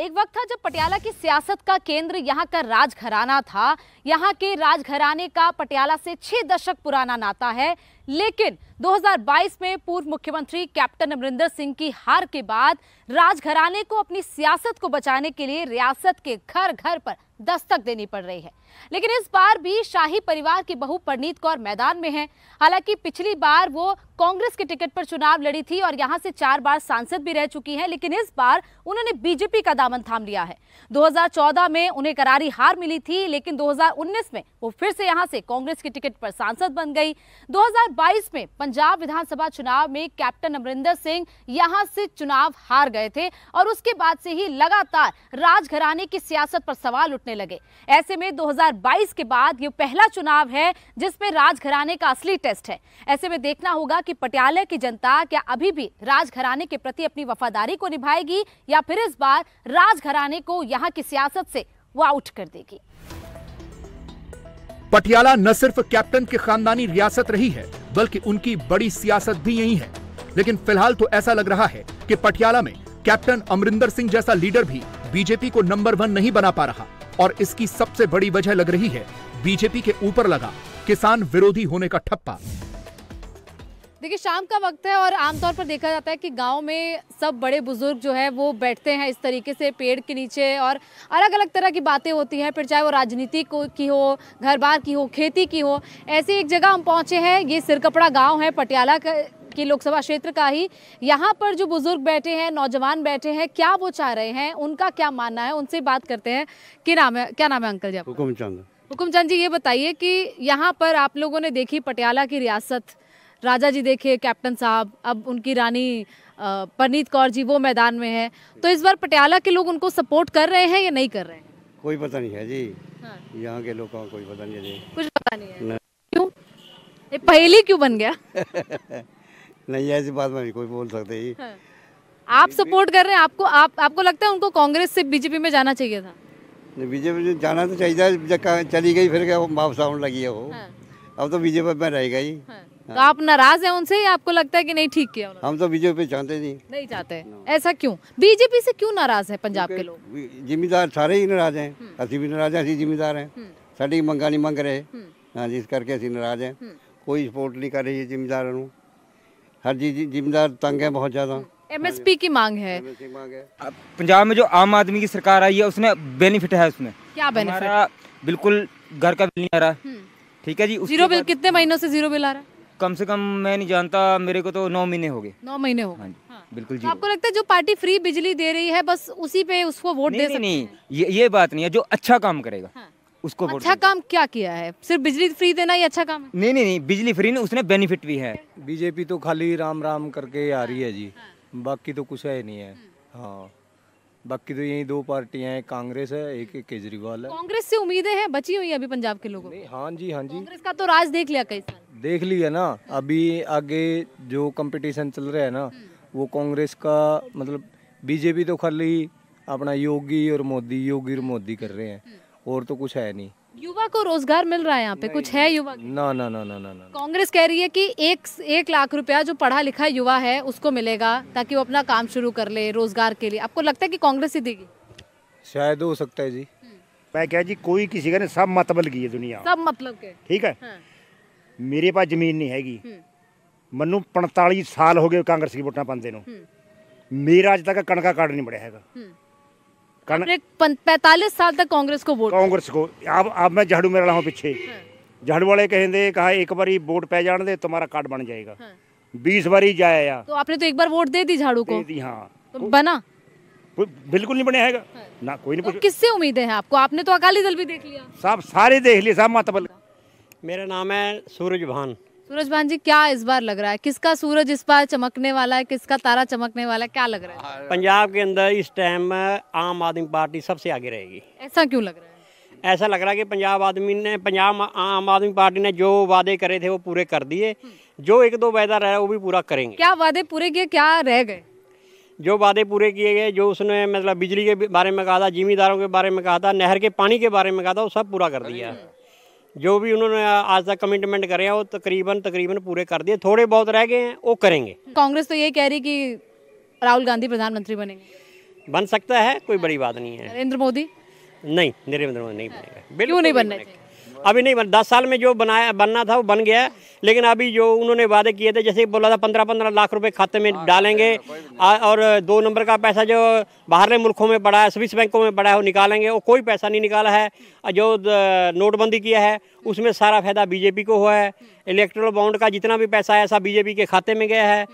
एक वक्त था जब पटियाला की सियासत का केंद्र यहाँ का राजघराना था यहाँ के राजघराने का पटियाला से छह दशक पुराना नाता है लेकिन 2022 में पूर्व मुख्यमंत्री कैप्टन अमरिंदर सिंह की हार के बाद राजघराने को अपनी सियासत को बचाने के लिए रियासत के घर घर पर दस्तक देनी पड़ रही है लेकिन इस बार भी शाही परिवार की बहू परनीत कौर मैदान में हैं हालांकि पिछली बार वो कांग्रेस के टिकट पर चुनाव लड़ी थी और यहां से चार बार सांसद भी रह चुकी हैं लेकिन इस बार उन्होंने बीजेपी का दामन थाम लिया है 2014 में उन्हें करारी हार मिली थी लेकिन दो में वो फिर से यहां से कांग्रेस के टिकट पर सांसद बन गई दो में पंजाब विधानसभा चुनाव में कैप्टन अमरिंदर सिंह यहां से चुनाव हार गए थे और उसके बाद से ही लगातार राजघराने की सियासत पर सवाल उठ लौटने लगे ऐसे में 2022 के बाद ये पहला चुनाव है जिसमें राजघराने का असली टेस्ट है ऐसे में देखना होगा कि पटियाला की जनता क्या अभी भी राजघराने के प्रति अपनी वफादारी को निभाएगी या फिर इस बार राजघराने को यहाँ की सियासत से वो आउट कर देगी पटियाला न सिर्फ कैप्टन की खानदानी रियासत रही है बल्कि उनकी बड़ी सियासत भी यही है लेकिन फिलहाल तो ऐसा लग रहा है कि पटियाला में कैप्टन अमरिंदर सिंह जैसा लीडर भी बीजेपी को नंबर वन नहीं बना पा रहा और इसकी सबसे बड़ी वजह लग रही है बीजेपी के ऊपर लगा किसान विरोधी होने का ठप्पा देखिए शाम का वक्त है और आमतौर पर देखा जाता है कि गांव में सब बड़े बुजुर्ग जो है वो बैठते हैं इस तरीके से पेड़ के नीचे और अलग अलग तरह की बातें होती हैं फिर चाहे वो राजनीति को की हो घर बार की हो खेती की हो ऐसी एक जगह हम पहुंचे हैं ये सिरकपड़ा गांव है पटियाला बाकी लोकसभा क्षेत्र का ही यहाँ पर जो बुजुर्ग बैठे हैं नौजवान बैठे हैं क्या वो चाह रहे हैं उनका क्या मानना है उनसे बात करते हैं कि नाम है क्या नाम है अंकल जी हुकुम चंद हुकुम चंद जी ये बताइए कि यहाँ पर आप लोगों ने देखी पटियाला की रियासत राजा जी देखे कैप्टन साहब अब उनकी रानी परनीत कौर जी वो मैदान में है तो इस बार पटियाला के लोग उनको सपोर्ट कर रहे हैं या नहीं कर रहे हैं कोई पता नहीं है जी हाँ। यहाँ के लोगों का कोई पता नहीं है जी कुछ पता नहीं है क्यों ये पहेली क्यों बन गया नहीं ऐसी बात में कोई बोल सकते ही हाँ। आप सपोर्ट कर रहे हैं आपको आप आपको लगता है उनको कांग्रेस से बीजेपी में जाना चाहिए था बीजेपी में जाना तो चाहिए चली गई फिर क्या वापस आने लगी है वो हाँ। अब तो बीजेपी में रह गई हाँ।, हाँ। तो आप नाराज हैं उनसे या आपको लगता है कि नहीं ठीक किया हम तो बीजेपी चाहते नहीं नहीं चाहते हाँ। ऐसा क्यों बीजेपी से क्यों नाराज है पंजाब के लोग जिम्मेदार सारे ही नाराज हैं असि हम्म। भी नाराज हैं असि जिम्मेदार हैं हम्म। साड़ी मंगा नहीं मंग रहे हम्म। हाँ जिस इस करके असि नाराज हैं कोई सपोर्ट नहीं कर रही है जिम्मेदार हर जिम्मेदार तंग है बहुत ज़्यादा एमएसपी की मांग है पंजाब में जो आम आदमी की सरकार आई है उसने बेनिफिट है उसमें क्या बेनिफिट बिल्कुल घर का बिल नहीं आ रहा हम्म। ठीक है जी जीरो बिल कितने महीनों से जीरो बिल आ रहा है कम से कम मैं नहीं जानता मेरे को तो नौ महीने हो गए नौ महीने हो गए हाँ।, हाँ। बिल्कुल जी तो आपको लगता है जो पार्टी फ्री बिजली दे रही है बस उसी पे उसको वोट दे सकते नहीं ये ये बात नहीं है जो अच्छा काम करेगा हाँ। उसको अच्छा काम क्या किया है सिर्फ बिजली फ्री देना ही अच्छा काम है नहीं नहीं नहीं बिजली फ्री नहीं उसने बेनिफिट भी है बीजेपी तो खाली राम राम करके आ रही है जी हाँ। बाकी तो कुछ है नहीं है हम्म। हाँ बाकी तो यही दो पार्टियां हैं कांग्रेस है एक केजरीवाल है कांग्रेस से उम्मीदें हैं बची हुई अभी पंजाब के लोगों हाँ जी हाँ जी कांग्रेस का तो राज देख लिया कई साल देख लिया ना अभी आगे जो कंपटीशन चल रहा है ना हम्म। वो कांग्रेस का मतलब बीजेपी तो खाली अपना योगी और मोदी योगी और मोदी कर रहे हैं हम्म। और तो कुछ है नहीं युवा को रोजगार मिल रहा है यहाँ पे कुछ है युवा ना ना ना ना ना ना कांग्रेस कह रही है कि एक एक लाख रुपया जो पढ़ा लिखा युवा है उसको मिलेगा ताकि वो अपना काम शुरू कर ले रोजगार के लिए आपको लगता है कि कांग्रेस ही देगी शायद हो सकता है जी हम्म। मैं क्या जी कोई किसी का नहीं सब मतबल की है दुनिया सब मतलब के ठीक है हाँ। मेरे पास जमीन नहीं हैगी हम्म। मनु पैंतालीस साल हो गए कांग्रेस की वोटा पाते हम्म। मेरा अज तक कणका कार्ड नहीं बढ़िया है पैतालीस साल तक कांग्रेस को वोट कांग्रेस को अब अब मैं झाड़ू में रहा पीछे हाँ। झाड़ू वाले कहते कहा एक बार वोट पै जाने दे तुम्हारा कार्ड बन जाएगा हाँ। बीस बार ही जाया तो आपने तो एक बार वोट दे दी झाड़ू को हाँ तो बना बिल्कुल नहीं बने हैगा हाँ। ना कोई नहीं तो किससे उम्मीदें है आपको आपने तो अकाली दल भी देख लिया साहब सारे देख लिए साहब मातबल मेरा नाम है सूरज भान सूरज भान जी क्या इस बार लग रहा है किसका सूरज इस बार चमकने वाला है किसका तारा चमकने वाला है क्या लग रहा है पंजाब के अंदर इस टाइम आम आदमी पार्टी सबसे आगे रहेगी ऐसा क्यों लग रहा है ऐसा लग रहा है कि पंजाब आदमी ने पंजाब आम आदमी पार्टी ने जो वादे करे थे वो पूरे कर दिए हम्म। जो एक दो वायदा रहा वो भी पूरा करेंगे क्या वादे पूरे किए क्या रह गए जो वादे पूरे किए गए जो उसने मतलब बिजली के बारे में कहा था जिमीदारों के बारे में कहा था नहर के पानी के बारे में कहा था वो सब पूरा कर दिया हम्म। जो भी उन्होंने आज तक कमिटमेंट करे वो तकरीबन तकरीबन पूरे कर दिए थोड़े बहुत रह गए हैं वो करेंगे कांग्रेस तो ये कह रही कि राहुल गांधी प्रधानमंत्री बनेंगे बन सकता है कोई बड़ी बात नहीं है नरेंद्र मोदी नहीं नरेंद्र मोदी नहीं बनेगा बिल्कुल नहीं बनना अभी नहीं बन दस साल में जो बनाया बनना था वो बन गया है लेकिन अभी जो उन्होंने वादे किए थे जैसे बोला था पंद्रह पंद्रह लाख रुपए खाते में डालेंगे और दो नंबर का पैसा जो बाहरले मुल्कों में पड़ा है स्विस बैंकों में पड़ा है वो निकालेंगे वो कोई पैसा नहीं निकाला है जो नोटबंदी किया है उसमें सारा फायदा बीजेपी को हुआ है इलेक्ट्रल बाउंड का जितना भी पैसा है सब बीजेपी के खाते में गया है